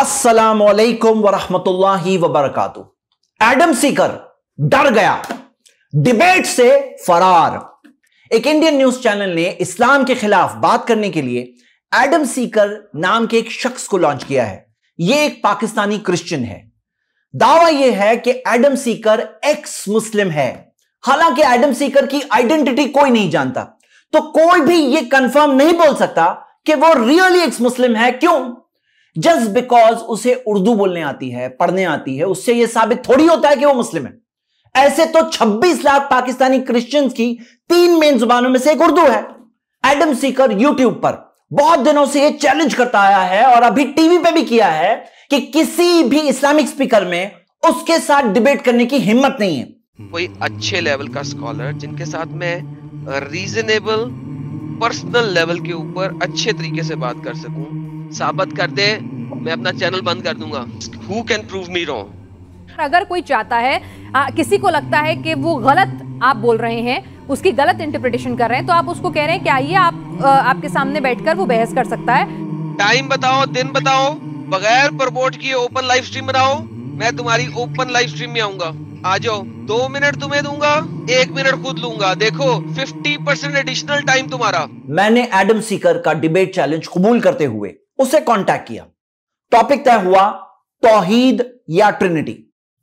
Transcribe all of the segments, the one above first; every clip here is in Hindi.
असलकम वरहमतुल्लाहि वबरकातु एडम सीकर डर गया डिबेट से फरार एक इंडियन न्यूज चैनल ने इस्लाम के खिलाफ बात करने के लिए एडम सीकर नाम के एक शख्स को लॉन्च किया है यह एक पाकिस्तानी क्रिश्चियन है दावा यह है कि एडम सीकर एक्स मुस्लिम है हालांकि एडम सीकर की आइडेंटिटी कोई नहीं जानता तो कोई भी यह कंफर्म नहीं बोल सकता कि वो रियली एक्स मुस्लिम है क्यों जस्ट बिकॉज उसे उर्दू बोलने आती है पढ़ने आती है उससे यह साबित थोड़ी होता है कि वो मुस्लिम है ऐसे तो 26 लाख पाकिस्तानी क्रिश्चियंस की तीन मेन जुबानों में से एक उर्दू है एडम सीकर यूट्यूब पर बहुत दिनों से ये चैलेंज करता आया है और अभी टीवी पे भी किया है कि किसी भी इस्लामिक स्पीकर में उसके साथ डिबेट करने की हिम्मत नहीं है कोई अच्छे लेवल का स्कॉलर जिनके साथ मैं रीजनेबल पर्सनल लेवल के ऊपर अच्छे तरीके से बात कर सकूं साबित कर दे मैं अपना चैनल बंद कर दूंगा who can prove me wrong अगर कोई चाहता है आ, किसी को लगता है कि वो गलत आप बोल रहे हैं उसकी गलत इंटरप्रिटेशन कर रहे हैं तो आप उसको कह रहे हैं कि आइए आप आ, आपके सामने बैठकर वो बहस कर सकता है टाइम बताओ दिन बताओ बगैर प्रमोट किए ओपन लाइव स्ट्रीम बनाओ मैं तुम्हारी ओपन लाइव स्ट्रीम में आऊंगा आ जाओ दो मिनट तुम्हें दूंगा एक मिनट खुद लूंगा देखो 50 परसेंट एडिशनल टाइम तुम्हारा मैंने एडम सीकर का डिबेट चैलेंज कबूल करते हुए उसे कांटेक्ट किया टॉपिक तय हुआ तोहीद या ट्रिनिटी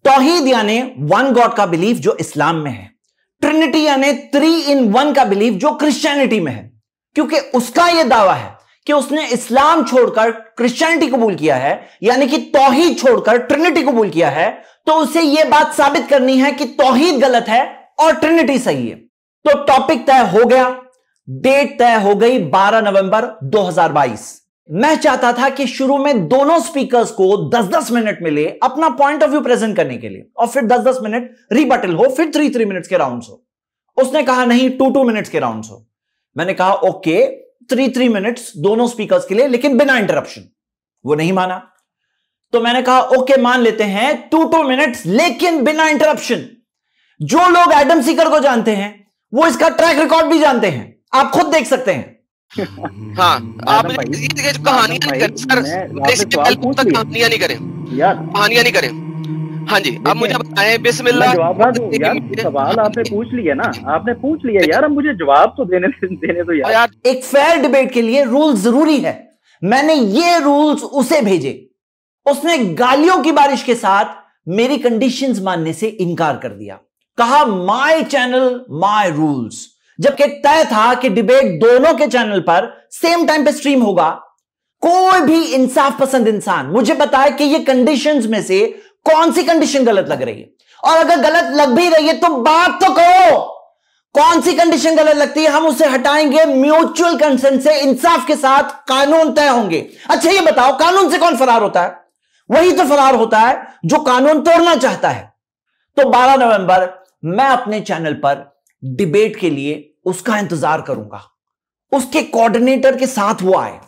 तोहीद यानी वन गॉड का बिलीफ जो इस्लाम में है ट्रिनिटी यानी थ्री इन वन का बिलीफ जो क्रिश्चियनिटी में है क्योंकि उसका यह दावा है कि उसने इस्लाम छोड़कर क्रिश्चियनिटी कबूल किया है यानी कि तोहीद छोड़कर ट्रिनिटी कबूल किया है तो उसे यह बात साबित करनी है कि तोहीद गलत है और ट्रिनिटी सही है तो टॉपिक तय हो गया डेट तय हो गई 12 नवंबर 2022 मैं चाहता था कि शुरू में दोनों स्पीकर्स को 10-10 मिनट मिले अपना पॉइंट ऑफ व्यू प्रेजेंट करने के लिए और फिर 10-10 मिनट रिबटल हो फिर थ्री थ्री मिनट्स के राउंड्स हो उसने कहा नहीं टू टू मिनट्स के राउंड्स हो मैंने कहा ओके थ्री थ्री मिनट्स दोनों स्पीकर्स के लिए लेकिन बिना इंटरप्शन वो नहीं माना तो मैंने कहा ओके मान लेते हैं टू टू मिनट लेकिन बिना इंटरप्शन जो लोग एडम सीकर को जानते हैं वो इसका ट्रैक रिकॉर्ड भी जानते हैं आप खुद देख सकते हैं हम्म। हाँ आप कहानियां नहीं तक कहानियां नहीं करें कहानियां नहीं करें हाँ जी मुझे बताएं बिस्मिल्लाह जवाब दो यार सवाल आपने पूछ लिया ना आपने पूछ लिया यार मुझे जवाब तो देने देने तो यार एक फेयर डिबेट के लिए रूल जरूरी है मैंने ये रूल्स उसे भेजे उसने गालियों की बारिश के साथ मेरी कंडीशंस मानने से इनकार कर दिया कहा माय चैनल माय रूल्स जबकि तय था कि डिबेट दोनों के चैनल पर सेम टाइम पे स्ट्रीम होगा कोई भी इंसाफ पसंद इंसान मुझे बताए कि ये कंडीशंस में से कौन सी कंडीशन गलत लग रही है और अगर गलत लग भी रही है तो बात तो करो कौन सी कंडीशन गलत लगती है हम उसे हटाएंगे म्यूचुअल कंसेंट से इंसाफ के साथ कानून तय होंगे अच्छा ये बताओ कानून से कौन फरार होता है वही तो फरार होता है जो कानून तोड़ना चाहता है तो 12 नवंबर मैं अपने चैनल पर डिबेट के लिए उसका इंतजार करूंगा उसके कोऑर्डिनेटर के साथ वो आए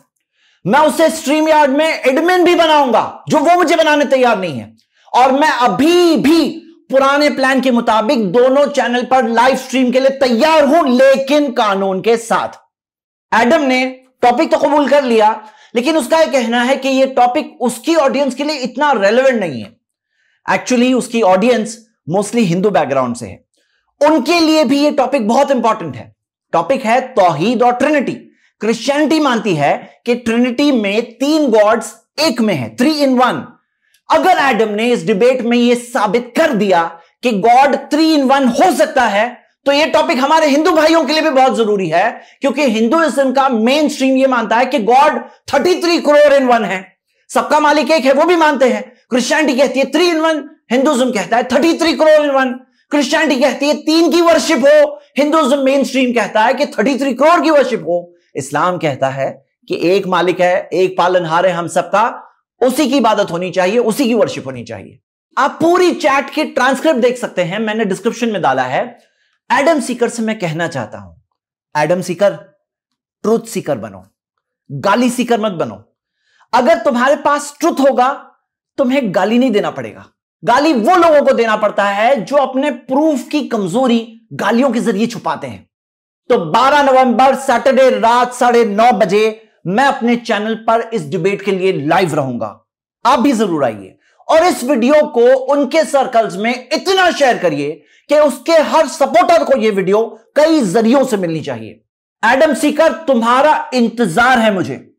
मैं उसे स्ट्रीम यार्ड में एडमिन भी बनाऊंगा जो वो मुझे बनाने तैयार नहीं है और मैं अभी भी पुराने प्लान के मुताबिक दोनों चैनल पर लाइव स्ट्रीम के लिए तैयार हूं लेकिन कानून के साथ एडम ने टॉपिक तो कबूल कर लिया लेकिन उसका यह कहना है कि यह टॉपिक उसकी ऑडियंस के लिए इतना रेलिवेंट नहीं है एक्चुअली उसकी ऑडियंस मोस्टली हिंदू बैकग्राउंड से है उनके लिए भी ये टॉपिक बहुत इंपॉर्टेंट है टॉपिक है तोहीद और ट्रिनिटी क्रिश्चियनिटी मानती है कि ट्रिनिटी में तीन गॉड्स एक में है थ्री इन वन अगर एडम ने इस डिबेट में यह साबित कर दिया कि गॉड थ्री इन वन हो सकता है तो यह टॉपिक हमारे हिंदू भाइयों के लिए भी बहुत जरूरी है क्योंकि हिंदुइज्म का मेन स्ट्रीम यह मानता है कि God thirty three crore in one है सबका मालिक एक है वो भी मानते हैं क्रिश्चियनिटी कहती है थ्री इन वन हिंदुइज्म कहता है thirty three crore in one Christianity कहती है तीन की वर्शिप हो हिंदुज्म मेन स्ट्रीम कहता है कि थर्टी थ्री करोड़ की वर्शिप हो इस्लाम कहता है कि एक मालिक है एक पालनहार है हम सबका उसी की इबादत होनी चाहिए उसी की वर्शिप होनी चाहिए आप पूरी चैट की ट्रांसक्रिप्ट देख सकते हैं मैंने डिस्क्रिप्शन में डाला है एडम सीकर से मैं कहना चाहता हूं एडम सीकर ट्रूथ सीकर बनो गाली सीकर मत बनो अगर तुम्हारे पास ट्रुथ होगा तुम्हें गाली नहीं देना पड़ेगा गाली वो लोगों को देना पड़ता है जो अपने प्रूफ की कमजोरी गालियों के जरिए छुपाते हैं तो 12 नवंबर सैटरडे रात साढ़े नौ बजे मैं अपने चैनल पर इस डिबेट के लिए लाइव रहूंगा आप भी जरूर आइए और इस वीडियो को उनके सर्कल्स में इतना शेयर करिए कि उसके हर सपोर्टर को यह वीडियो कई जरियों से मिलनी चाहिए एडम सीकर तुम्हारा इंतजार है मुझे